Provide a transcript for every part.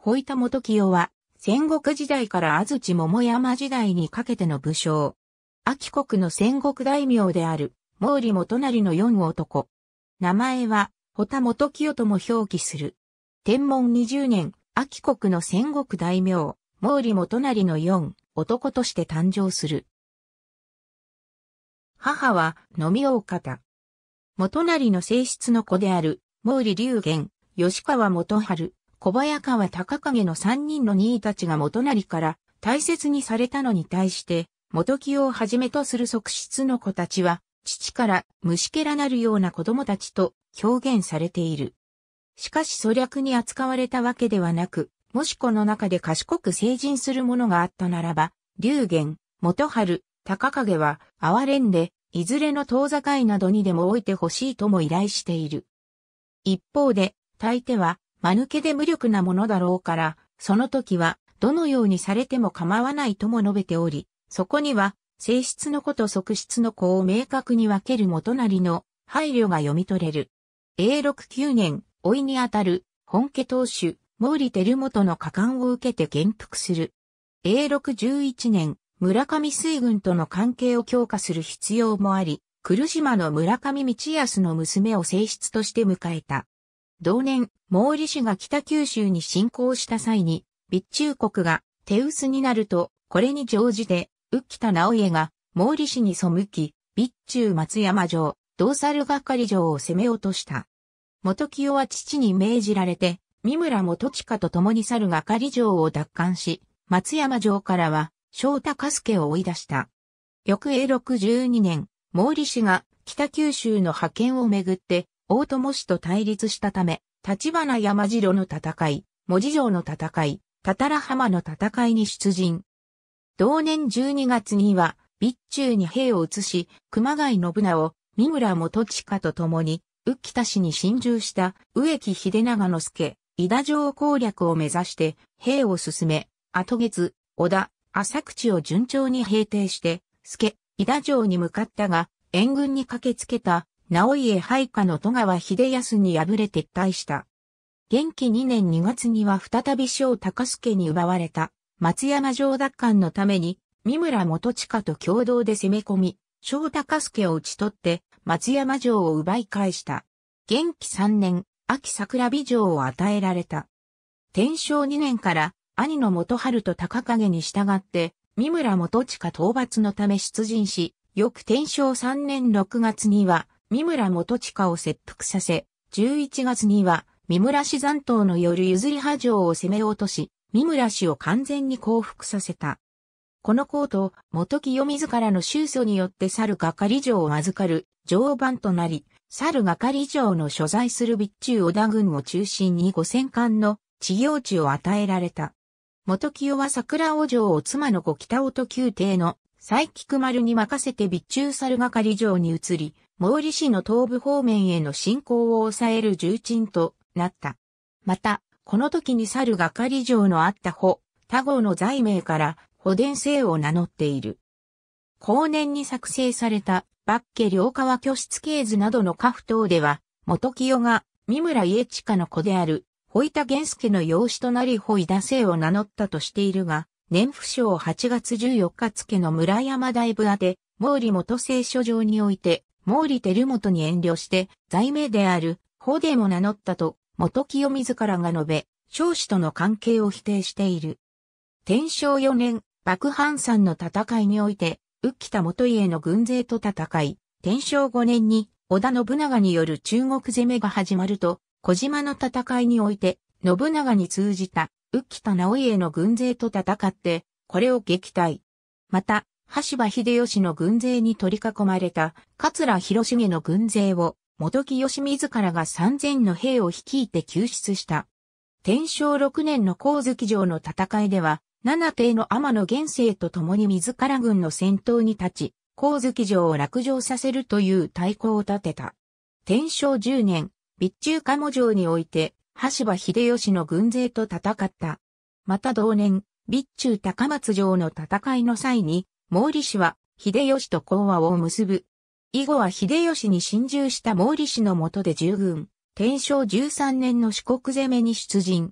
ホイタ元清は、戦国時代から安土桃山時代にかけての武将。秋国の戦国大名である、毛利元成の四男。名前は、ホタ元清とも表記する。天文20年、秋国の戦国大名、毛利元成の四男として誕生する。母は、飲み大方。元成の性質の子である、毛利龍元、吉川元春、小早川高影の三人の兄たちが元成から大切にされたのに対して、元清をはじめとする側室の子たちは、父から虫けらなるような子供たちと表現されている。しかし粗略に扱われたわけではなく、もしこの中で賢く成人するものがあったならば、龍玄、元春、高影は、哀れんで、いずれの遠ざかいなどにでも置いてほしいとも依頼している。一方で、大抵は、間抜けで無力なものだろうから、その時は、どのようにされても構わないとも述べており、そこには、性質の子と側質の子を明確に分ける元なりの配慮が読み取れる。永禄9年、老いにあたる、本家当主、毛利輝元の果敢を受けて元服する。永禄11年、村上水軍との関係を強化する必要もあり、来島の村上道康の娘を正室として迎えた。同年、毛利氏が北九州に侵攻した際に、備中国が手薄になると、これに乗じて、浮田直家が毛利氏に背き、備中松山城、道猿係城を攻め落とした。元清は父に命じられて、三村元近と共に猿係城を奪還し、松山城からは、翔太和助を追い出した。翌永六十二年、毛利氏が北九州の派遣をめぐって、大友氏と対立したため、立花山城の戦い、文字城の戦い、たたら浜の戦いに出陣。同年12月には、備中に兵を移し、熊谷信直、三村元親と共に、浮田氏に侵入した植木秀長之助、伊田城攻略を目指して兵を進め、後月、小田、浅口を順調に平定して、助、伊田城に向かったが、援軍に駆けつけた直家配下の戸川秀康に敗れ撤退した。元気2年2月には再び小高助に奪われた松山城奪還のために三村元親と共同で攻め込み、小高助を討ち取って松山城を奪い返した。元気3年、秋桜美城を与えられた。天正2年から兄の元春と高影に従って三村元親討伐のため出陣し、翌天正3年6月には三村元親を切腹させ、11月には三村氏残党のよる譲り波城を攻め落とし、三村氏を完全に降伏させた。この行と、元清自らの収訴によって猿係城を預かる常番となり、猿係城の所在する備中織田軍を中心に五千貫の治療地を与えられた。元清は桜尾城を妻の子北尾と宮廷の佐伯丸に任せて備中猿係城に移り、毛利氏の東部方面への進攻を抑える重鎮となった。また、この時に猿が狩城のあった保、他号の罪名から保伝姓を名乗っている。後年に作成された、バッケ両川居室系図などの家父等では、元清が三村家近の子である、保田玄介の養子となり保井田姓を名乗ったとしているが、年府省8月14日付の村山大部宛て、毛利元聖書状において、毛利輝元に遠慮して、罪名である、法でも名乗ったと、元清自らが述べ、少子との関係を否定している。天正4年、幕藩山の戦いにおいて、浮田元家の軍勢と戦い、天正5年に、織田信長による中国攻めが始まると、小島の戦いにおいて、信長に通じた、浮田直家の軍勢と戦って、これを撃退。また、橋場秀吉の軍勢に取り囲まれた桂広重の軍勢を元木義自らが三千の兵を率いて救出した。天正六年の光月城の戦いでは、七帝の天野元生と共に自ら軍の先頭に立ち、光月城を落城させるという対抗を立てた。天正十年、備中鴨城において、橋場秀吉の軍勢と戦った。また同年、備中高松城の戦いの際に、毛利氏は、秀吉と講和を結ぶ。以後は秀吉に侵入した毛利氏の下で従軍、天正13年の四国攻めに出陣。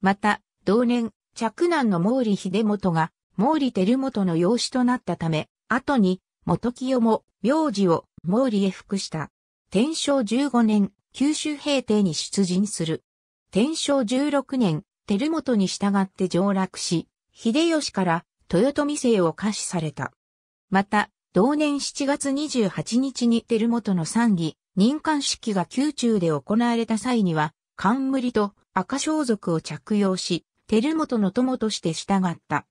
また、同年、嫡男の毛利秀元が、毛利輝元の養子となったため、後に、元清も、名字を毛利へ服した。天正15年、九州平定に出陣する。天正16年、輝元に従って上洛し、秀吉から豊臣姓を可視された。また、同年7月28日に照本の参議、任官式が宮中で行われた際には、冠と赤装束を着用し、照本の友として従った。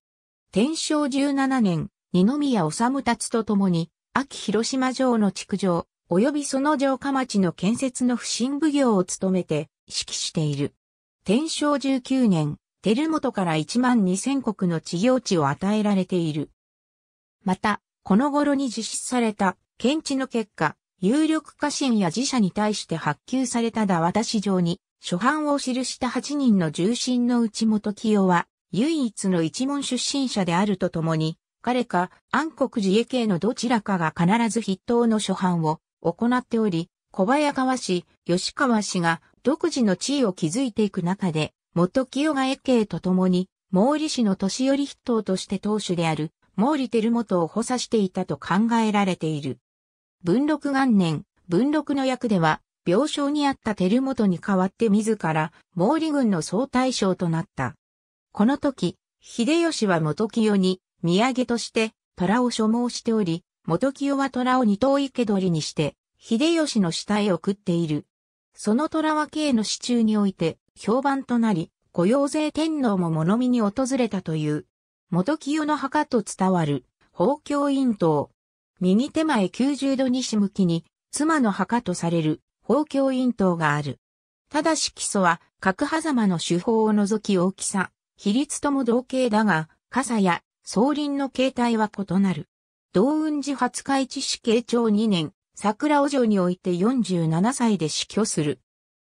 天正17年、二宮治達と共に、秋広島城の築城、及びその城下町の建設の不審奉行を務めて、指揮している。天正19年、テルモトから1万2000国の治療地を与えられている。また、この頃に実施された検知の結果、有力家臣や自社に対して発給されただワタ市場に、初版を記した8人の重臣の内本清は、唯一の一門出身者であるとともに、彼か暗黒寺家系のどちらかが必ず筆頭の初版を行っており、小早川氏、吉川氏が独自の地位を築いていく中で、元清が越慶と共に、毛利氏の年寄り筆頭として当主である、毛利輝元を補佐していたと考えられている。文禄元年、文禄の役では、病床にあった輝元に代わって自ら、毛利軍の総大将となった。この時、秀吉は元清に、土産として、虎を所望しており、元清は虎を二頭池取りにして、秀吉の下へ送っている。その虎は慶の支柱において、評判となり、御用税天皇も物見に訪れたという、元清の墓と伝わる、宝教院頭。右手前90度西向きに、妻の墓とされる、宝教院頭がある。ただし基礎は、角狭間の手法を除き大きさ、比率とも同型だが、傘や、総輪の形態は異なる。道雲寺初開知死慶長2年、桜尾城において47歳で死去する。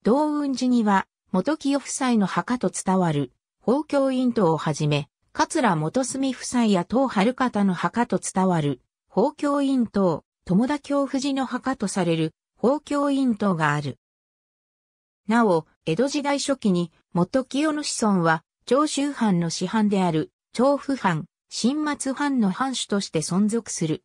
道雲寺には、元清夫妻の墓と伝わる、宝教院塔をはじめ、桂元住夫妻や東春方の墓と伝わる、宝教院塔、友田京夫寺の墓とされる、宝教院塔がある。なお、江戸時代初期に、元清の子孫は、長州藩の師範である、長府藩、新松藩の藩主として存続する。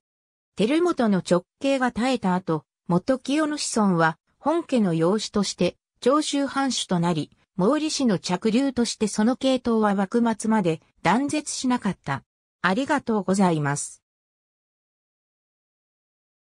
照元の直系が耐えた後、元清の子孫は、本家の養子として、長州藩主となり、毛利氏の着流としてその系統は幕末まで断絶しなかった。ありがとうございます。